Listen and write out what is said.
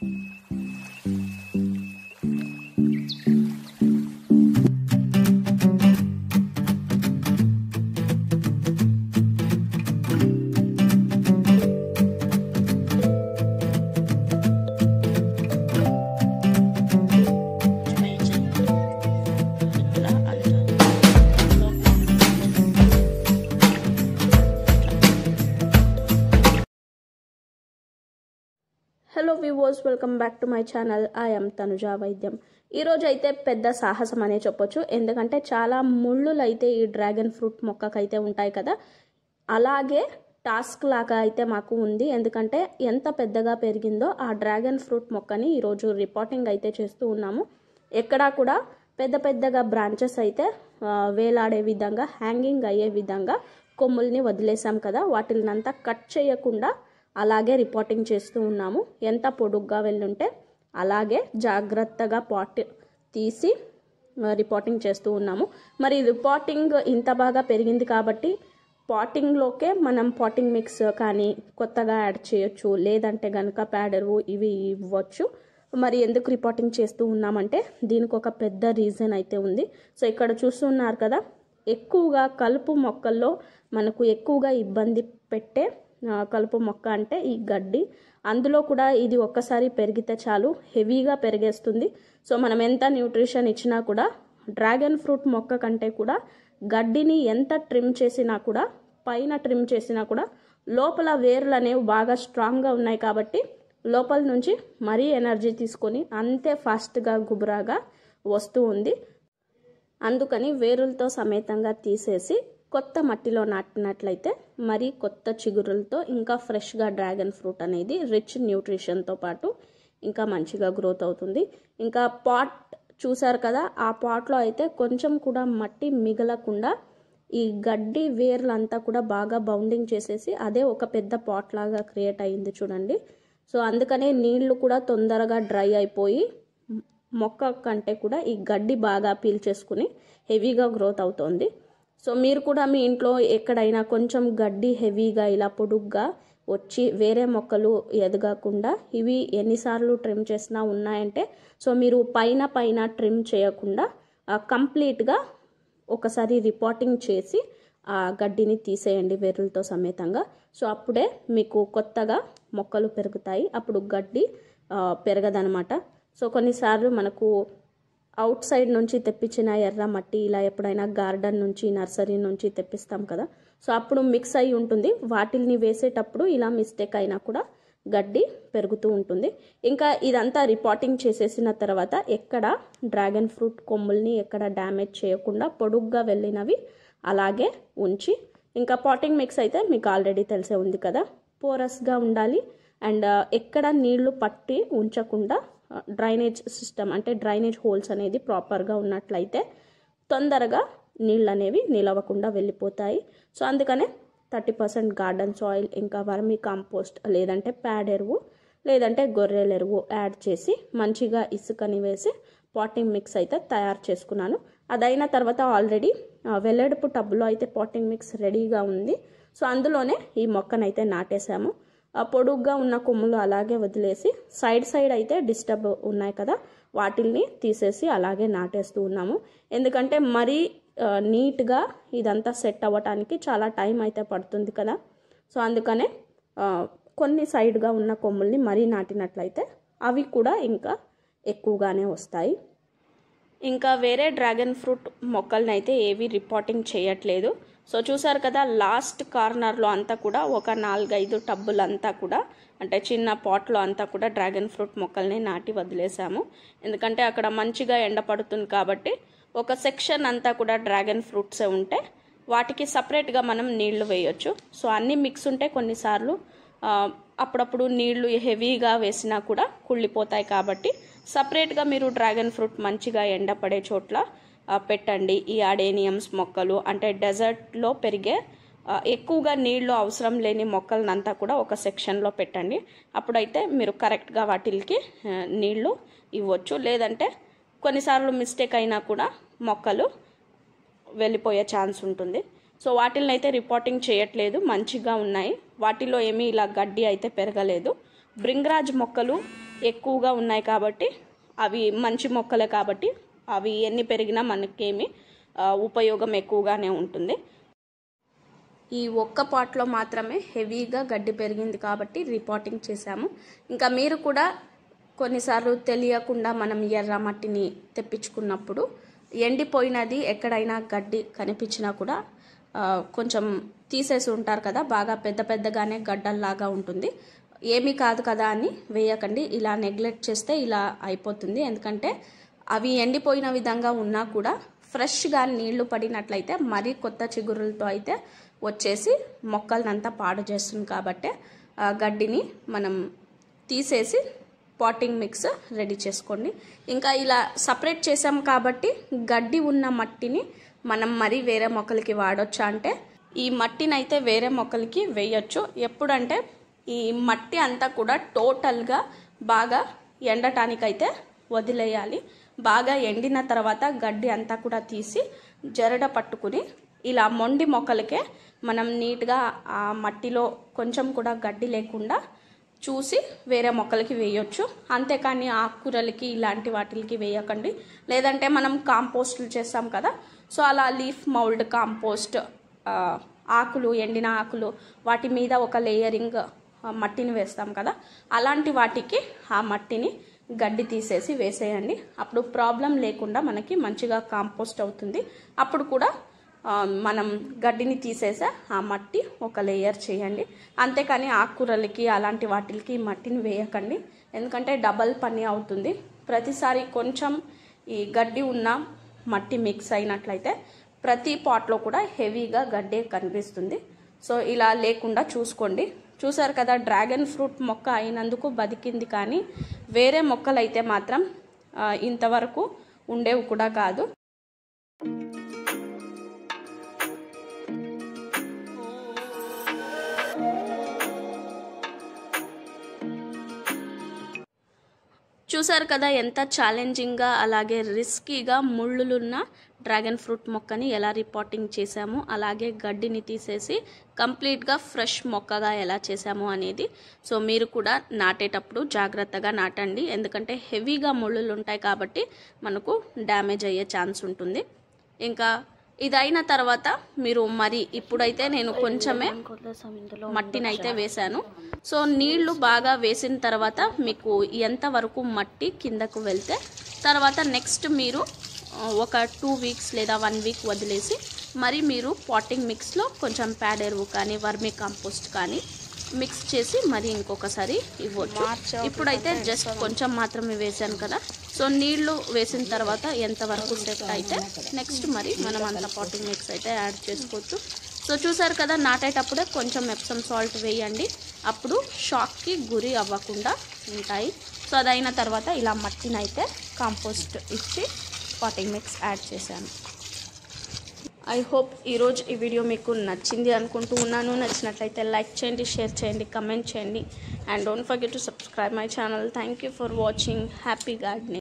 you viewers welcome back to my channel I am Tanuja వైద్యం ఈరోజు అయితే పెద్ద సాహసం అనే చెప్పొచ్చు ఎందుకంటే చాలా ముళ్ళులు అయితే ఈ డ్రాగన్ ఫ్రూట్ మొక్కకైతే ఉంటాయి కదా అలాగే టాస్క్ లాగా అయితే మాకు ఉంది ఎందుకంటే ఎంత పెద్దగా పెరిగిందో ఆ డ్రాగన్ ఫ్రూట్ మొక్కని ఈరోజు రిపోర్టింగ్ అయితే చేస్తూ ఉన్నాము ఎక్కడా కూడా పెద్ద పెద్దగా బ్రాంచెస్ అయితే వేలాడే విధంగా హ్యాంగింగ్ అయ్యే విధంగా కొమ్ముల్ని వదిలేసాం కదా వాటిల్నంతా కట్ చేయకుండా అలాగే రిపోర్టింగ్ చేస్తూ ఉన్నాము ఎంత పొడుగ్గా వెళ్ళుంటే అలాగే జాగ్రత్తగా పాట్ తీసి రిపోర్టింగ్ చేస్తూ ఉన్నాము మరి రిపోర్టింగ్ ఇంత బాగా పెరిగింది కాబట్టి పాటింగ్లోకే మనం పాటింగ్ మిక్స్ కానీ కొత్తగా యాడ్ చేయొచ్చు లేదంటే గనక ప్యాడరు ఇవి ఇవ్వచ్చు మరి ఎందుకు రిపోర్టింగ్ చేస్తూ ఉన్నామంటే దీనికి ఒక పెద్ద రీజన్ అయితే ఉంది సో ఇక్కడ చూస్తున్నారు కదా ఎక్కువగా కలుపు మొక్కల్లో మనకు ఎక్కువగా ఇబ్బంది పెట్టే కలుపు మొక్క అంటే ఈ గడ్డి అందులో కూడా ఇది ఒక్కసారి పెరిగితే చాలు హెవీగా పెరిగేస్తుంది సో మనం ఎంత న్యూట్రిషన్ ఇచ్చినా కూడా డ్రాగన్ ఫ్రూట్ మొక్క కంటే కూడా గడ్డిని ఎంత ట్రిమ్ చేసినా కూడా పైన ట్రిమ్ చేసినా కూడా లోపల వేర్లు అనేవి బాగా స్ట్రాంగ్గా ఉన్నాయి కాబట్టి లోపల నుంచి మరీ ఎనర్జీ తీసుకొని అంతే ఫాస్ట్గా గుబురాగా వస్తూ ఉంది అందుకని వేరులతో సమేతంగా తీసేసి కొత్త మట్టిలో నాటినట్లయితే మరీ కొత్త చిగురులతో ఇంకా ఫ్రెష్గా డ్రాగన్ ఫ్రూట్ అనేది రిచ్ న్యూట్రిషన్తో పాటు ఇంకా మంచిగా గ్రోత్ అవుతుంది ఇంకా పాట్ చూసారు కదా ఆ పాట్లో అయితే కొంచెం కూడా మట్టి మిగలకుండా ఈ గడ్డి వేర్లంతా కూడా బాగా బౌండింగ్ చేసేసి అదే ఒక పెద్ద పాట్ లాగా క్రియేట్ అయింది చూడండి సో అందుకనే నీళ్లు కూడా తొందరగా డ్రై అయిపోయి మొక్క కంటే కూడా ఈ గడ్డి బాగా పీల్చేసుకుని హెవీగా గ్రోత్ అవుతోంది సో మీరు కూడా మీ ఇంట్లో ఎక్కడైనా కొంచెం గడ్డి హెవీగా ఇలా పొడుగ్గా వచ్చి వేరే మొక్కలు ఎదగకుండా ఇవి ఎన్నిసార్లు ట్రిమ్ చేసినా ఉన్నాయంటే సో మీరు పైన పైన ట్రిమ్ చేయకుండా కంప్లీట్గా ఒకసారి రిపోర్టింగ్ చేసి ఆ గడ్డిని తీసేయండి వెర్రులతో సమేతంగా సో అప్పుడే మీకు కొత్తగా మొక్కలు పెరుగుతాయి అప్పుడు గడ్డి పెరగదనమాట సో కొన్నిసార్లు మనకు అవుట్ సైడ్ నుంచి తెప్పించిన ఎర్ర మట్టి ఇలా ఎప్పుడైనా గార్డెన్ నుంచి నర్సరీ నుంచి తెప్పిస్తాం కదా సో అప్పుడు మిక్స్ అయి ఉంటుంది వాటిల్ని వేసేటప్పుడు ఇలా మిస్టేక్ అయినా కూడా గడ్డి పెరుగుతూ ఉంటుంది ఇంకా ఇదంతా రిపోర్టింగ్ చేసేసిన తర్వాత ఎక్కడ డ్రాగన్ ఫ్రూట్ కొమ్ముల్ని ఎక్కడ డ్యామేజ్ చేయకుండా పొడుగ్గా వెళ్ళినవి అలాగే ఉంచి ఇంకా పాటింగ్ మిక్స్ అయితే మీకు ఆల్రెడీ తెలిసే ఉంది కదా పోరస్గా ఉండాలి అండ్ ఎక్కడ నీళ్లు పట్టి ఉంచకుండా డ్రైనేజ్ సిస్టమ్ అంటే డ్రైనేజ్ హోల్స్ అనేది ప్రాపర్గా ఉన్నట్లయితే తొందరగా నీళ్ళు అనేవి నిలవకుండా వెళ్ళిపోతాయి సో అందుకనే థర్టీ పర్సెంట్ గార్డెన్ సాయిల్ ఇంకా వర్మీ కాంపోస్ట్ లేదంటే ప్యాడ్ ఎరువు లేదంటే గొర్రెల ఎరువు యాడ్ చేసి మంచిగా ఇసుకని వేసి పాటింగ్ మిక్స్ అయితే తయారు చేసుకున్నాను అదైన తర్వాత ఆల్రెడీ వెల్లడుపు టబ్లో అయితే పాటింగ్ మిక్స్ రెడీగా ఉంది సో అందులోనే ఈ మొక్కనైతే నాటేశాము పొడుగ్గా ఉన్న కొమ్ములు అలాగే వదిలేసి సైడ్ సైడ్ అయితే డిస్టర్బ్ ఉన్నాయి కదా వాటిల్ని తీసేసి అలాగే నాటేస్తూ ఉన్నాము ఎందుకంటే మరీ నీట్గా ఇదంతా సెట్ అవ్వటానికి చాలా టైం అయితే పడుతుంది కదా సో అందుకనే కొన్ని సైడ్గా ఉన్న కొమ్ముల్ని మరీ నాటినట్లయితే అవి కూడా ఇంకా ఎక్కువగానే వస్తాయి ఇంకా వేరే డ్రాగన్ ఫ్రూట్ మొక్కలని అయితే ఏవి రిపోర్టింగ్ చేయట్లేదు సో చూసారు కదా లాస్ట్ కార్నర్లో అంతా కూడా ఒక నాలుగైదు టబ్బులంతా కూడా అంటే చిన్న పాట్లో అంతా కూడా డ్రాగన్ ఫ్రూట్ మొక్కల్ని నాటి వదిలేసాము ఎందుకంటే అక్కడ మంచిగా ఎండ పడుతుంది కాబట్టి ఒక సెక్షన్ అంతా కూడా డ్రాగన్ ఫ్రూట్సే ఉంటే వాటికి సపరేట్గా మనం నీళ్లు వేయొచ్చు సో అన్నీ మిక్స్ ఉంటే కొన్నిసార్లు అప్పుడప్పుడు నీళ్లు హెవీగా వేసినా కూడా కుళ్ళిపోతాయి కాబట్టి సపరేట్గా మీరు డ్రాగన్ ఫ్రూట్ మంచిగా ఎండపడే చోట్ల పెట్టండి ఈ అడేనియమ్స్ మొక్కలు అంటే డెజర్ట్లో పెరిగే ఎక్కువగా నీళ్లు అవసరం లేని మొక్కలనంతా కూడా ఒక సెక్షన్లో పెట్టండి అప్పుడైతే మీరు కరెక్ట్గా వాటికి నీళ్లు ఇవ్వచ్చు లేదంటే కొన్నిసార్లు మిస్టేక్ అయినా కూడా మొక్కలు వెళ్ళిపోయే ఛాన్స్ ఉంటుంది సో వాటిల్ని అయితే రిపోర్టింగ్ చేయట్లేదు మంచిగా ఉన్నాయి వాటిలో ఏమీ ఇలా గడ్డి అయితే పెరగలేదు బ్రింగ్రాజ్ మొక్కలు ఎక్కువగా ఉన్నాయి కాబట్టి అవి మంచి మొక్కలే కాబట్టి అవి ఎన్ని పెరిగినా మనకేమి ఉపయోగం ఎక్కువగానే ఉంటుంది ఈ ఒక్క పాట్లో మాత్రమే హెవీగా గడ్డి పెరిగింది కాబట్టి రిపోర్టింగ్ చేశాము ఇంకా మీరు కూడా కొన్నిసార్లు తెలియకుండా మనం ఎర్ర మట్టిని తెప్పించుకున్నప్పుడు ఎండిపోయినది ఎక్కడైనా గడ్డి కనిపించినా కూడా కొంచెం తీసేసి ఉంటారు కదా బాగా పెద్ద పెద్దగానే గడ్డల్లాగా ఉంటుంది ఏమీ కాదు కదా అని వేయకండి ఇలా నెగ్లెక్ట్ చేస్తే ఇలా అయిపోతుంది ఎందుకంటే అవి ఎండిపోయిన విధంగా ఉన్నా కూడా ఫ్రెష్గా నీళ్లు పడినట్లయితే మరీ కొత్త చిగురులతో అయితే వచ్చేసి మొక్కలనంతా పాడు చేస్తుంది కాబట్టి గడ్డిని మనం తీసేసి పాటింగ్ మిక్స్ రెడీ చేసుకోండి ఇంకా ఇలా సపరేట్ చేసాం కాబట్టి గడ్డి ఉన్న మట్టిని మనం మరీ వేరే మొక్కలకి వాడొచ్చా అంటే ఈ మట్టిని అయితే వేరే మొక్కలకి వేయచ్చు ఎప్పుడంటే ఈ మట్టి అంతా కూడా టోటల్గా బాగా ఎండటానికైతే వదిలేయాలి బాగా ఎండిన తర్వాత గడ్డి అంతా కూడా తీసి జరడ పట్టుకుని ఇలా మొండి మొక్కలకే మనం నీట్గా ఆ మట్టిలో కొంచెం కూడా గడ్డి లేకుండా చూసి వేరే మొక్కలకి వేయొచ్చు అంతేకాని ఆకుకూరలకి ఇలాంటి వాటికి వేయకండి లేదంటే మనం కాంపోస్ట్లు చేస్తాం కదా సో అలా లీఫ్ మౌల్డ్ కాంపోస్ట్ ఆకులు ఎండిన ఆకులు వాటి మీద ఒక లేయరింగ్ మట్టిని వేస్తాం కదా అలాంటి వాటికి ఆ మట్టిని గడ్డి తీసేసి వేసేయండి అప్పుడు ప్రాబ్లం లేకుండా మనకి మంచిగా కాంపోస్ట్ అవుతుంది అప్పుడు కూడా మనం గడ్డిని తీసేసే ఆ మట్టి ఒక లేయర్ చేయండి అంతేకాని ఆకుకూరలకి అలాంటి వాటికి మట్టిని వేయకండి ఎందుకంటే డబల్ పని అవుతుంది ప్రతిసారి కొంచెం ఈ గడ్డి ఉన్న మట్టి మిక్స్ అయినట్లయితే ప్రతి పాట్లో కూడా హెవీగా గడ్డే కనిపిస్తుంది సో ఇలా లేకుండా చూసుకోండి చూసారు కదా డ్రాగన్ ఫ్రూట్ మొక్క అయినందుకు బతికింది కానీ వేరే మొక్కలైతే మాత్రం ఇంతవరకు ఉండేవి కూడా కాదు చూసారు కదా ఎంత ఛాలెంజింగ్గా అలాగే రిస్కీగా ముళ్ళులున్న డ్రాగన్ ఫ్రూట్ మొక్కని ఎలా రిపోర్టింగ్ చేశాము అలాగే గడ్డిని తీసేసి కంప్లీట్గా ఫ్రెష్ మొక్కగా ఎలా చేశాము అనేది సో మీరు కూడా నాటేటప్పుడు జాగ్రత్తగా నాటండి ఎందుకంటే హెవీగా ముళ్ళులు ఉంటాయి కాబట్టి మనకు డ్యామేజ్ అయ్యే ఛాన్స్ ఉంటుంది ఇంకా ఇదైన తర్వాత మీరు మరి ఇప్పుడైతే నేను కొంచెమే మట్టినైతే వేశాను సో నీళ్లు బాగా వేసిన తర్వాత మీకు ఎంతవరకు మట్టి కిందకు వెళ్తే తర్వాత నెక్స్ట్ మీరు ఒక టూ వీక్స్ లేదా వన్ వీక్ వదిలేసి మరి మీరు పాటింగ్ మిక్స్లో కొంచెం ప్యాడెరువు ఎరువు కానీ వర్మీ కంపోస్ట్ కానీ మిక్స్ చేసి మరి ఇంకొకసారి ఇవ్వచ్చు ఇప్పుడైతే జస్ట్ కొంచెం మాత్రమే వేసాను కదా సో నీళ్లు వేసిన తర్వాత ఎంతవరకు సెట్ అయితే నెక్స్ట్ మరి మనం అంత పాటింగ్ మిక్స్ అయితే యాడ్ చేసుకోవచ్చు సో చూసారు కదా నాటేటప్పుడే కొంచెం ఎప్సమ్ సాల్ట్ వేయండి అప్పుడు షాక్కి గురి అవ్వకుండా ఉంటాయి సో అదైన తర్వాత ఇలా మట్టినైతే కాంపోస్ట్ ఇచ్చి పాటింగ్ మిక్స్ యాడ్ చేశాను ఐ హోప్ ఈరోజు ఈ వీడియో మీకు నచ్చింది అనుకుంటూ ఉన్నాను నచ్చినట్లయితే లైక్ చేయండి షేర్ చేయండి కమెంట్ చేయండి and don't forget to subscribe my channel thank you for watching happy gardening